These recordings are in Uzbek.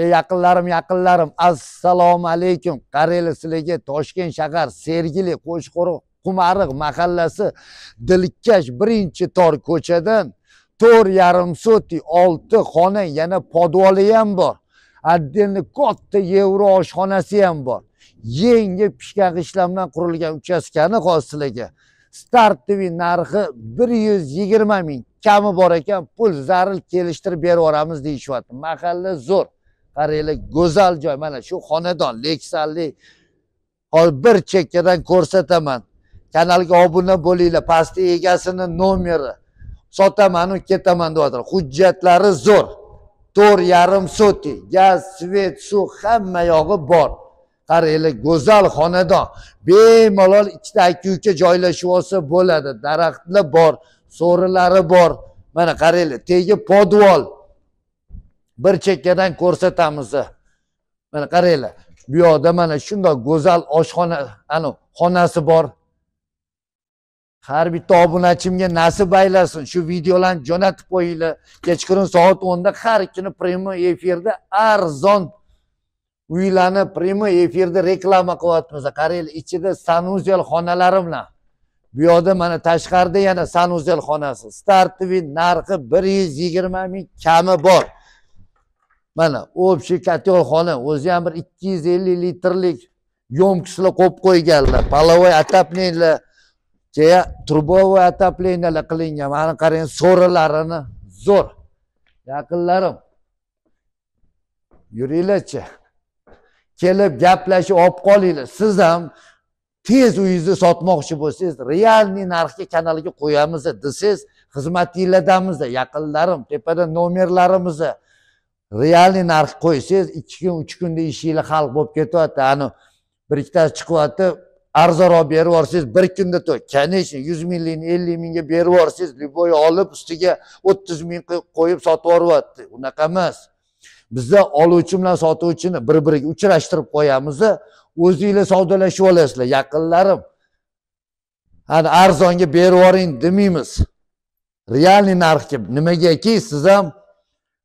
ey yaqinlarim yaqinlarim assalomu alaykum karelsligi toshkent shahar Sergili, Koşkoru, qumariq mahallasi dilkash birinci tor ko'chadan Tor yarım сотый olti xona yana podvoli ham bor отдельный katta yevro oshxonasi ham bor yangi pishgan g'ishlamdan qurilgan uchastkani hosiliga startoviy narxi 120 yuz ming kami bor ekan pul zaril kelishtirib berib yuboramiz deyishyapti mahalla zo'r qaranglar go'zal joy mana shu xonadon leksalli hozir bir chekkadan ko'rsataman kanalga obuna bo'linglar pastda egasini nomeri u ketaman deyaptilar hujjatlari zo'r to'rt yarim sotik gaz svet suv hamma yog'i bor qaranglar go'zal xonadon bemalol ikkita aka uka joylashib olsa bo'ladi daraxtlar bor so'rilari bor mana qaranglar tagi podvol bir chekkadan ko'rsatamiz mana qaranglar bu yoqda mana shundoq go'zal oshxona ani xonasi bor har bitta obunachimga nasib aylasin shu videolarni jo'natib qo'yinglar kechqurun soat o'nda har ikkini prямой efirda arzon uylarni prямой efirda reklama qilyapmiz qaranglar ichida sanuzel xonalari bilan bu yoqda mana tashqarida yana sanuzel xonasi star narxi bir yuz yigirma ming kami bor mana общий котел xona o'zi ham bir ikki yuz ellik litrlik емкостlar qo'yib qo'yganlar половой отоплениелар keyin трубовой отоплениелар qilingan mana qarang so'rilarini zo'r yaqinlarim yuringlarchi kelib gaplashib olib qolinglar siz ham tez uyingizni sotmoqchi bo'lsangiz realniy narxga kanalga qo'yamiz desangiz xizmatinglardamiz yaqinlarim tepada nomerlarimizni realniy narx qo'ysangiz ikki kun uch kunda ishinglar hal bo'lib ketyapti ani bir ikkitasi chiqyapti arzonroq berib yuborsangiz bir kunda to конечно yuz minglikni ellik mingga berib yuborsangiz любой olib ustiga o'ttiz ming qo'yib sotib yuboryapti unaqa emas bizda oluvchi bilan sotuvchini bir biriga uchrashtirib qo'yamiz o'zinglar savdolashib olasizlar yaqinlarim ani arzonga berib yuboring demaymiz realniy narxga nimagaki siz ham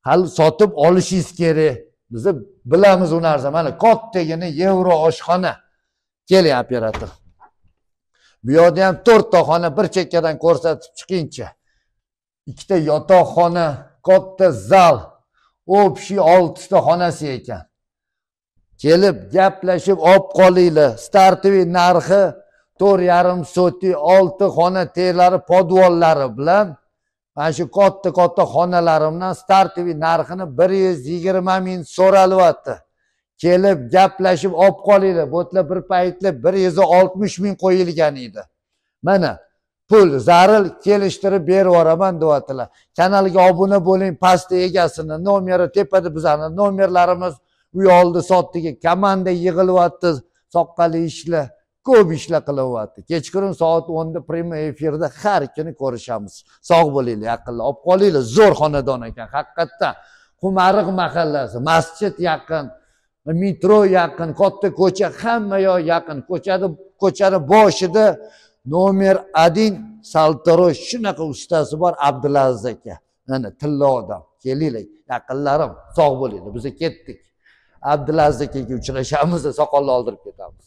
hali sotib olishingiz kerak biza bilamiz u narsa mana kattagina yevro oshxona keling operator bu yoqda ham to'rtta xona bir chekkadan ko'rsatib chiqingchi ikkita yotoqxona katta zal общий oltita xonasi ekan kelib gaplashib olib qolinglar startoviy narxi to'rt yarim soti olti xona terlari podvollari bilan mana shu katta katta xonalarimdan star tv narxini bir yuz yigirma ming so'ralyapti kelib gaplashib olib qolinglar bu yerda bir paytlar bir yuz oltmish ming qo'yilgan edi mana pul zaril kelishtirib berib yuboraman deyaptilar kanalga obuna bo'ling pastda egasini nomeri tepada bizani nomerlarimiz uyoldi oldi sotdiga komanda yig'ilyapti soqqali ishlar ko'p ishlar qilyapti kechqurun soat o'nda prямой efirda har kuni ko'rishamiz sog' bo'linglar yaqinlar olib qolinglar zo'r xonadon ekan haqiqatdan qumariq mahallasi masjid yaqin metro yaqin katta ko'cha hamma yoq yaqin ko'chani ko'chani boshida nomer один saltarosh shunaqa ustasi bor abdulaziz aka mana tilla odam kelinglar yaqinlarim sog' bo'linglar biza ketdik abdulaziz akaga uchrashamiz soqolni oldirib ketamiz